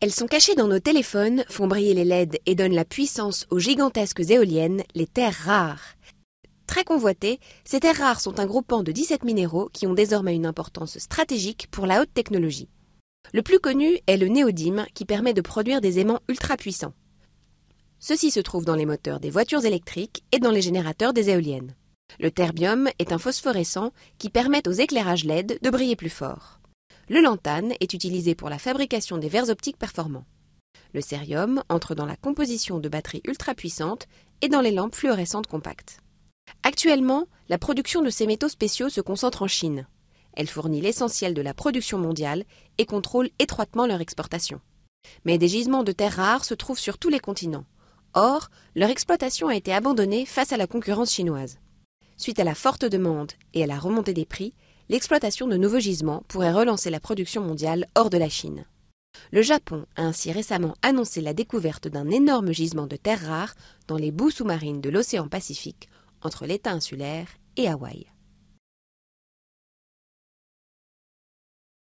Elles sont cachées dans nos téléphones, font briller les LED et donnent la puissance aux gigantesques éoliennes, les terres rares. Très convoitées, ces terres rares sont un groupement de 17 minéraux qui ont désormais une importance stratégique pour la haute technologie. Le plus connu est le néodyme qui permet de produire des aimants ultra puissants. Ceux-ci se trouvent dans les moteurs des voitures électriques et dans les générateurs des éoliennes. Le terbium est un phosphorescent qui permet aux éclairages LED de briller plus fort. Le lantane est utilisé pour la fabrication des verres optiques performants. Le cérium entre dans la composition de batteries ultra-puissantes et dans les lampes fluorescentes compactes. Actuellement, la production de ces métaux spéciaux se concentre en Chine. Elle fournit l'essentiel de la production mondiale et contrôle étroitement leur exportation. Mais des gisements de terres rares se trouvent sur tous les continents. Or, leur exploitation a été abandonnée face à la concurrence chinoise. Suite à la forte demande et à la remontée des prix, l'exploitation de nouveaux gisements pourrait relancer la production mondiale hors de la Chine. Le Japon a ainsi récemment annoncé la découverte d'un énorme gisement de terres rares dans les boues sous-marines de l'océan Pacifique, entre l'État insulaire et Hawaï.